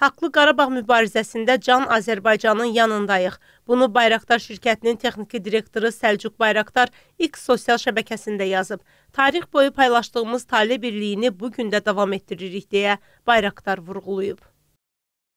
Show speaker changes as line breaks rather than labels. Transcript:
Haqlı Qarabağ mübarizəsində Can Azərbaycanın yanındayıq. Bunu Bayraqdar şirkətinin texniki direktoru Səlcuq Bayraqdar X sosial şəbəkəsində yazıb. Tarix boyu paylaşdığımız tale birliyini bu gün də davam etdiririk deyə Bayraqdar vurğulayıb.